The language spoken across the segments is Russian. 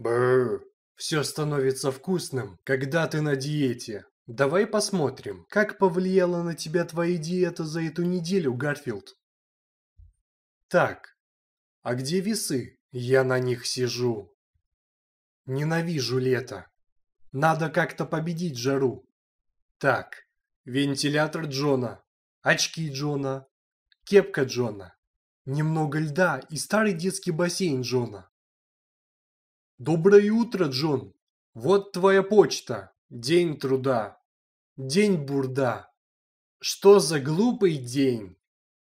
Бррр. Все становится вкусным, когда ты на диете. Давай посмотрим, как повлияла на тебя твоя диета за эту неделю, Гарфилд. Так, а где весы? Я на них сижу. Ненавижу лето. Надо как-то победить жару. Так, вентилятор Джона, очки Джона, кепка Джона, немного льда и старый детский бассейн Джона. Доброе утро, Джон. Вот твоя почта. День труда. День бурда. Что за глупый день?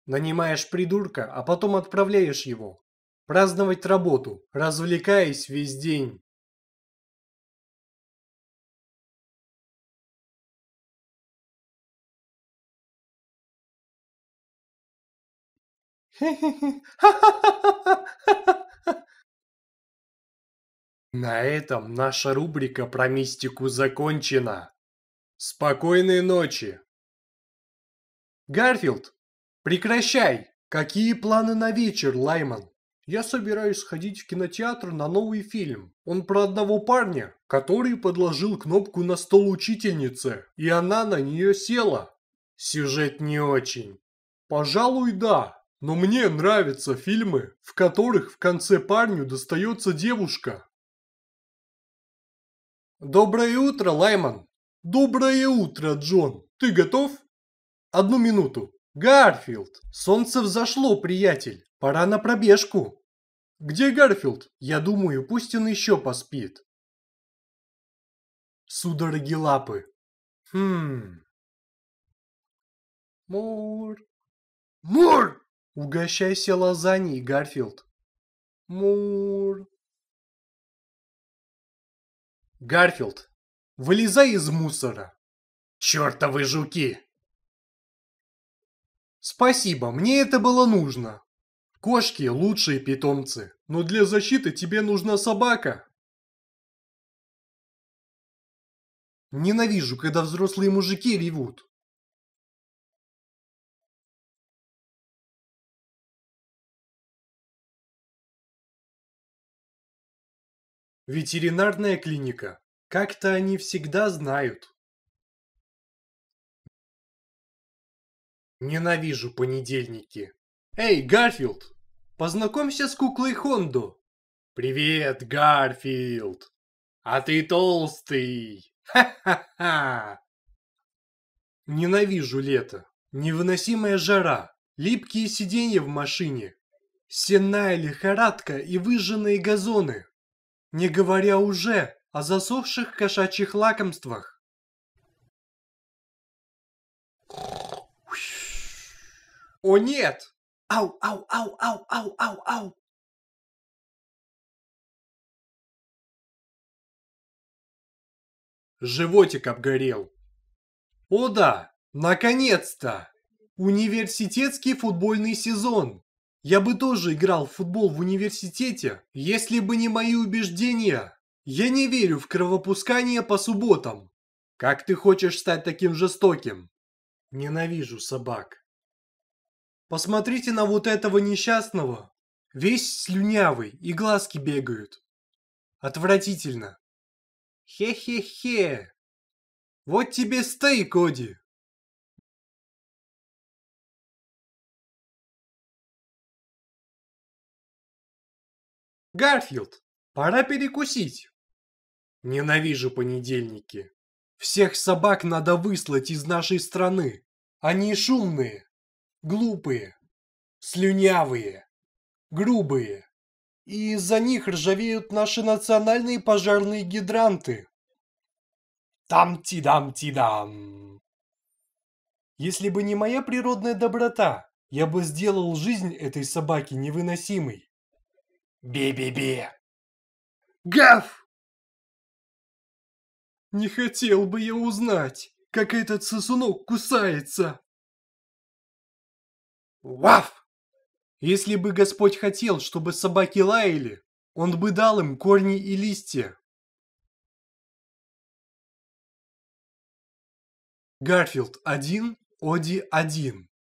Нанимаешь придурка, а потом отправляешь его. Праздновать работу, развлекаясь весь день. Хе-хе-хе. На этом наша рубрика про мистику закончена. Спокойной ночи. Гарфилд, прекращай! Какие планы на вечер, Лайман? Я собираюсь сходить в кинотеатр на новый фильм. Он про одного парня, который подложил кнопку на стол учительницы, и она на нее села. Сюжет не очень. Пожалуй, да. Но мне нравятся фильмы, в которых в конце парню достается девушка. «Доброе утро, Лайман!» «Доброе утро, Джон! Ты готов?» «Одну минуту. Гарфилд! Солнце взошло, приятель! Пора на пробежку!» «Где Гарфилд? Я думаю, пусть он еще поспит!» Судороги лапы. Хм... Мур. Мур! Угощайся лазаньей, Гарфилд. Мур. Гарфилд, вылезай из мусора. Чёртовы жуки! Спасибо, мне это было нужно. Кошки – лучшие питомцы, но для защиты тебе нужна собака. Ненавижу, когда взрослые мужики ревут. Ветеринарная клиника. Как-то они всегда знают. Ненавижу понедельники. Эй, Гарфилд, познакомься с куклой Хондо. Привет, Гарфилд. А ты толстый. Ха-ха-ха. Ненавижу лето. Невыносимая жара. Липкие сиденья в машине. Сенная лихорадка и выжженные газоны не говоря уже о засохших кошачьих лакомствах. О нет! Ау, ау, ау, ау, ау, ау, Животик обгорел. О да, наконец-то! Университетский футбольный сезон я бы тоже играл в футбол в университете, если бы не мои убеждения. Я не верю в кровопускание по субботам. Как ты хочешь стать таким жестоким? Ненавижу собак. Посмотрите на вот этого несчастного. Весь слюнявый и глазки бегают. Отвратительно. Хе-хе-хе. Вот тебе стейк, Оди. Гарфилд, пора перекусить. Ненавижу понедельники. Всех собак надо выслать из нашей страны. Они шумные, глупые, слюнявые, грубые. И из-за них ржавеют наши национальные пожарные гидранты. Там-ти-дам-ти-дам. Если бы не моя природная доброта, я бы сделал жизнь этой собаки невыносимой. Би-би-би. Гав! Не хотел бы я узнать, как этот сосунок кусается. Ваф! Если бы Господь хотел, чтобы собаки лаяли, он бы дал им корни и листья. Гарфилд 1, Оди 1.